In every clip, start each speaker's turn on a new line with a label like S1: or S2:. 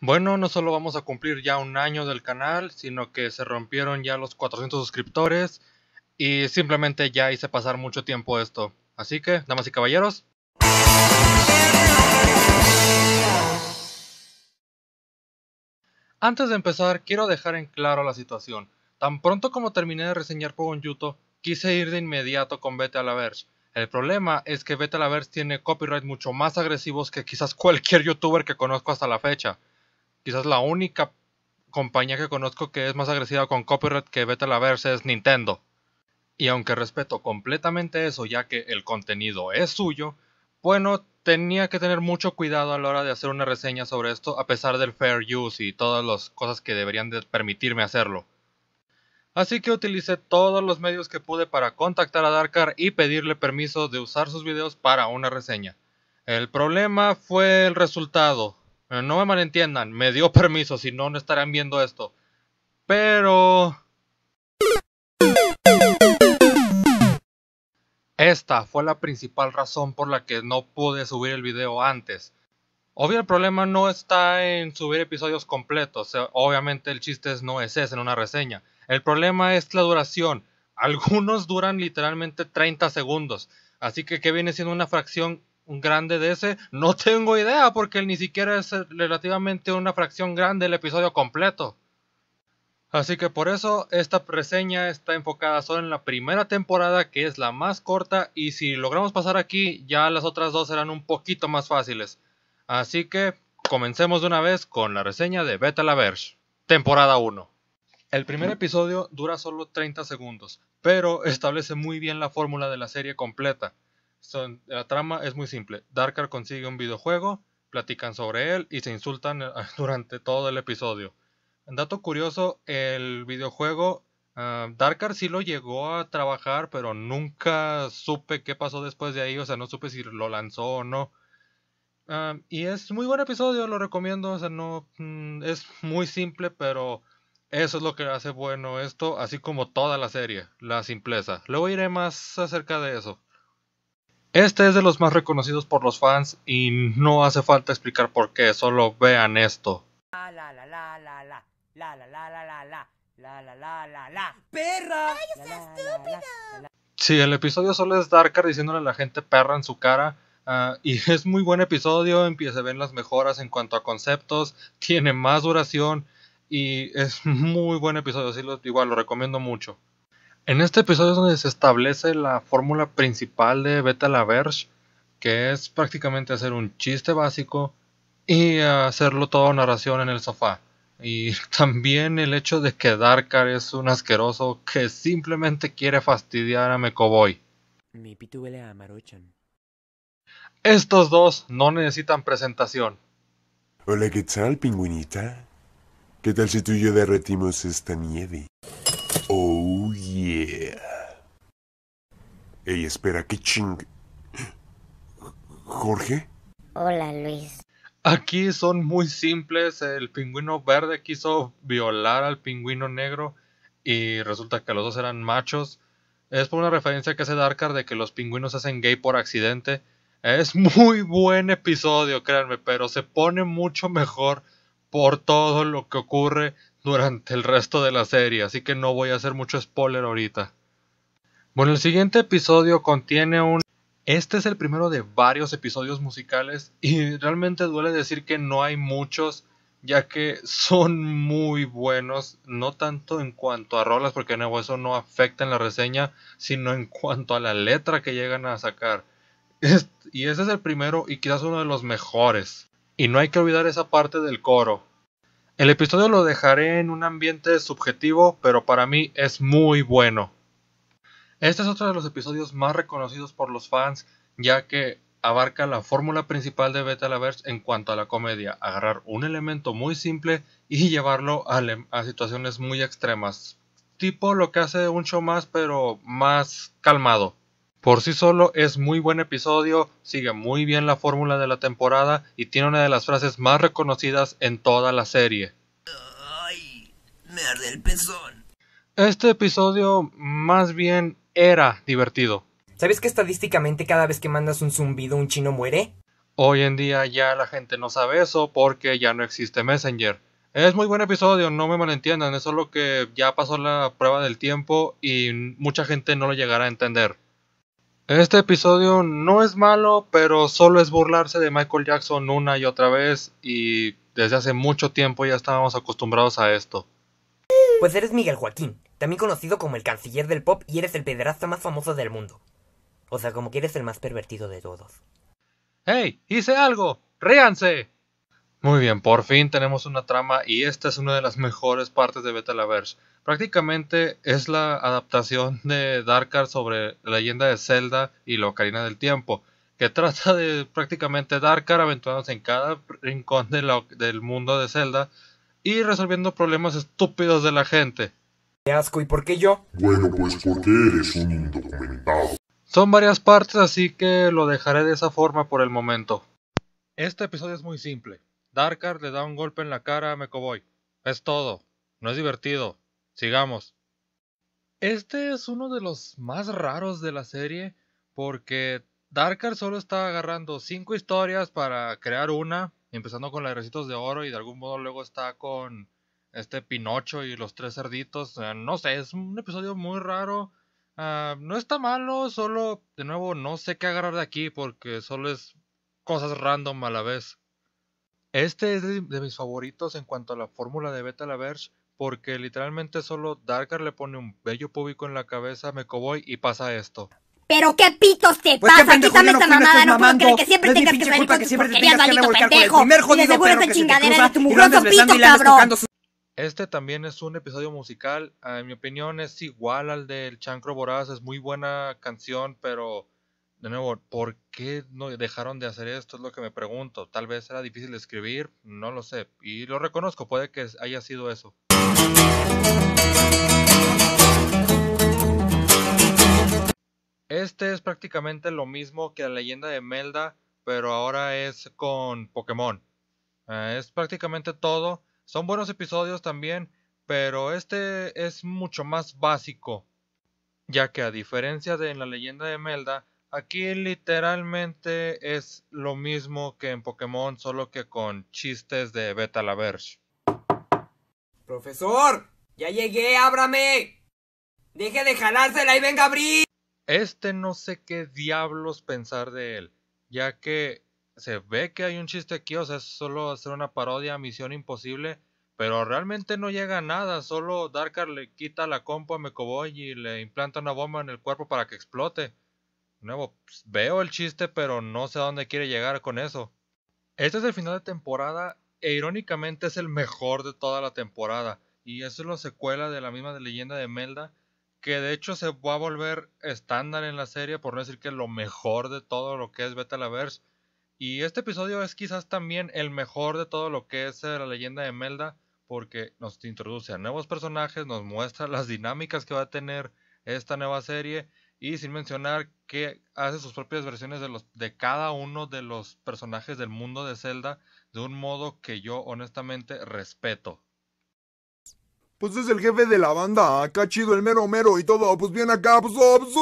S1: Bueno, no solo vamos a cumplir ya un año del canal, sino que se rompieron ya los 400 suscriptores y simplemente ya hice pasar mucho tiempo esto. Así que, damas y caballeros. Antes de empezar, quiero dejar en claro la situación. Tan pronto como terminé de reseñar Pogon Yuto, quise ir de inmediato con Vete a El problema es que Beta tiene copyright mucho más agresivos que quizás cualquier youtuber que conozco hasta la fecha quizás la única compañía que conozco que es más agresiva con copyright que vete es Nintendo. Y aunque respeto completamente eso, ya que el contenido es suyo, bueno, tenía que tener mucho cuidado a la hora de hacer una reseña sobre esto, a pesar del fair use y todas las cosas que deberían de permitirme hacerlo. Así que utilicé todos los medios que pude para contactar a Darkar y pedirle permiso de usar sus videos para una reseña. El problema fue el resultado no me malentiendan, me dio permiso, si no, no estarán viendo esto. Pero... Esta fue la principal razón por la que no pude subir el video antes. Obvio el problema no está en subir episodios completos, obviamente el chiste no es ese en una reseña. El problema es la duración. Algunos duran literalmente 30 segundos, así que que viene siendo una fracción un grande de ese, no tengo idea porque él ni siquiera es eh, relativamente una fracción grande del episodio completo. Así que por eso esta reseña está enfocada solo en la primera temporada que es la más corta y si logramos pasar aquí ya las otras dos serán un poquito más fáciles. Así que comencemos de una vez con la reseña de Beta la temporada 1. El primer episodio dura solo 30 segundos, pero establece muy bien la fórmula de la serie completa la trama es muy simple. Darkar consigue un videojuego, platican sobre él y se insultan eh, durante todo el episodio. Dato curioso, el videojuego ah, Darkar sí lo llegó a trabajar, pero nunca supe qué pasó después de ahí, o sea, no supe si lo lanzó o no. Ah, y es muy buen episodio, lo recomiendo, o sea, no mm, es muy simple, pero eso es lo que hace bueno esto, así como toda la serie, la simpleza. Luego iré más acerca de eso. Este es de los más reconocidos por los fans y no hace falta explicar por qué, solo vean esto. perra. Sí, el episodio solo es Darker diciéndole a la gente perra en su cara. y es muy buen episodio, empieza a ver las mejoras en cuanto a conceptos, tiene más duración y es muy buen episodio, así lo, igual lo recomiendo mucho. En este episodio es donde se establece la fórmula principal de Beta la que es prácticamente hacer un chiste básico y hacerlo todo narración en el sofá. Y también el hecho de que Darkar es un asqueroso que simplemente quiere fastidiar a Mecoboy. Estos dos no necesitan presentación. Hola, ¿qué tal, pingüinita? ¿Qué tal si tú y yo derretimos esta nieve? Ey, espera, qué ching. ¿Jorge? Hola, Luis. Aquí son muy simples. El pingüino verde quiso violar al pingüino negro y resulta que los dos eran machos. Es por una referencia que hace Darkar de que los pingüinos hacen gay por accidente. Es muy buen episodio, créanme, pero se pone mucho mejor por todo lo que ocurre durante el resto de la serie, así que no voy a hacer mucho spoiler ahorita. Bueno, el siguiente episodio contiene un... Este es el primero de varios episodios musicales y realmente duele decir que no hay muchos, ya que son muy buenos, no tanto en cuanto a rolas, porque eso no afecta en la reseña, sino en cuanto a la letra que llegan a sacar. y ese es el primero y quizás uno de los mejores. Y no hay que olvidar esa parte del coro. El episodio lo dejaré en un ambiente subjetivo, pero para mí es muy bueno. Este es otro de los episodios más reconocidos por los fans, ya que abarca la fórmula principal de Laverse en cuanto a la comedia, agarrar un elemento muy simple y llevarlo a, a situaciones muy extremas, tipo lo que hace un show más pero más calmado. Por sí solo es muy buen episodio, sigue muy bien la fórmula de la temporada y tiene una de las frases más reconocidas en toda la serie. Ay, me el Este episodio más bien era divertido. ¿Sabes que estadísticamente cada vez que mandas un zumbido un chino muere? Hoy en día ya la gente no sabe eso porque ya no existe Messenger. Es muy buen episodio, no me malentiendan, es solo que ya pasó la prueba del tiempo y mucha gente no lo llegará a entender. Este episodio no es malo, pero solo es burlarse de Michael Jackson una y otra vez y desde hace mucho tiempo ya estábamos acostumbrados a esto. Pues eres Miguel Joaquín, también conocido como el canciller del pop y eres el pederasta más famoso del mundo. O sea, como que eres el más pervertido de todos. ¡Hey! ¡Hice algo! ¡Ríanse! Muy bien, por fin tenemos una trama y esta es una de las mejores partes de Betalaverse. Prácticamente es la adaptación de Darkar sobre la leyenda de Zelda y la Ocarina del Tiempo, que trata de prácticamente Darkar aventurándose en cada rincón del mundo de Zelda y resolviendo problemas estúpidos de la gente asco, ¿y por qué yo? Bueno, pues porque eres un indocumentado. Son varias partes, así que lo dejaré de esa forma por el momento. Este episodio es muy simple. Darkar le da un golpe en la cara a Mecoboy. Es todo. No es divertido. Sigamos. Este es uno de los más raros de la serie porque Darkar solo está agarrando cinco historias para crear una, empezando con la de Oro y de algún modo luego está con este Pinocho y los tres cerditos. Eh, no sé, es un episodio muy raro. Ah, no está malo, solo, de nuevo, no sé qué agarrar de aquí porque solo es cosas random a la vez. Este es de, mis favoritos en cuanto a la fórmula de Beta Verge, porque literalmente solo Darker le pone un bello público en la cabeza a Mecoboy y pasa esto. Pero qué pitos te pues pasa, quítame esta mamada, no puedo creer que siempre tengas que salir con tus porquerías, maldito pendejo. Y de seguro esa chingadera de tu mugroso pito, cabrón. Este también es un episodio musical, en mi opinión es igual al del Chancro Voraz, es muy buena canción, pero de nuevo, ¿por qué no dejaron de hacer esto? Es lo que me pregunto. Tal vez era difícil de escribir, no lo sé. Y lo reconozco, puede que haya sido eso. Este es prácticamente lo mismo que la leyenda de Melda, pero ahora es con Pokémon. Ah, es prácticamente todo. Son buenos episodios también, pero este es mucho más básico, ya que a diferencia de en la leyenda de Melda, aquí literalmente es lo mismo que en Pokémon, solo que con chistes de Beta Laverge. ¡Profesor! ¡Ya llegué! ¡Ábrame! ¡Deje de jalársela y venga a abrir! Este no sé qué diablos pensar de él, ya que se ve que hay un chiste aquí, o sea, es solo hacer una parodia a Misión Imposible, pero realmente no llega a nada, solo Darkar le quita la compa a Mecoboy y le implanta una bomba en el cuerpo para que explote. Nuevo, pues, veo el chiste, pero no sé a dónde quiere llegar con eso. Este es el final de temporada e irónicamente es el mejor de toda la temporada. Y eso es la secuela de la misma de leyenda de Melda, que de hecho se va a volver estándar en la serie, por no decir que es lo mejor de todo lo que es Betalaverse. Y este episodio es quizás también el mejor de todo lo que es eh, la leyenda de Melda, porque nos introduce a nuevos personajes, nos muestra las dinámicas que va a tener esta nueva serie y sin mencionar que hace sus propias versiones de, los, de cada uno de los personajes del mundo de Zelda de un modo que yo honestamente respeto. Pues es el jefe de la banda, acá chido, el mero mero y todo, pues viene acá, pues, oh, pues,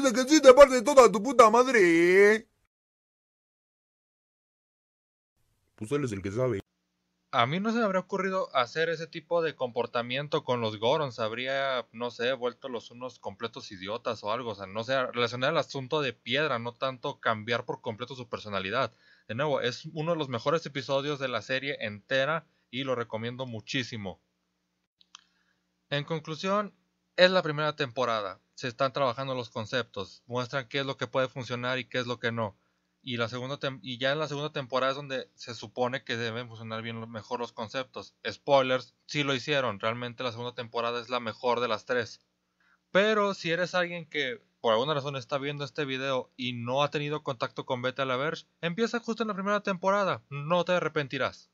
S1: pues, que sí te parte toda tu puta madre. Pues, el que sabe. A mí no se me habría ocurrido hacer ese tipo de comportamiento con los Gorons. Habría, no sé, vuelto los unos completos idiotas o algo. O sea, no sé, relacionar el asunto de piedra, no tanto cambiar por completo su personalidad. De nuevo, es uno de los mejores episodios de la serie entera y lo recomiendo muchísimo. En conclusión, es la primera temporada. Se están trabajando los conceptos, muestran qué es lo que puede funcionar y qué es lo que no. Y, la segunda y ya en la segunda temporada es donde se supone que deben funcionar bien mejor los conceptos. Spoilers, sí lo hicieron. Realmente la segunda temporada es la mejor de las tres. Pero si eres alguien que por alguna razón está viendo este video y no ha tenido contacto con Beta la empieza justo en la primera temporada. No te arrepentirás.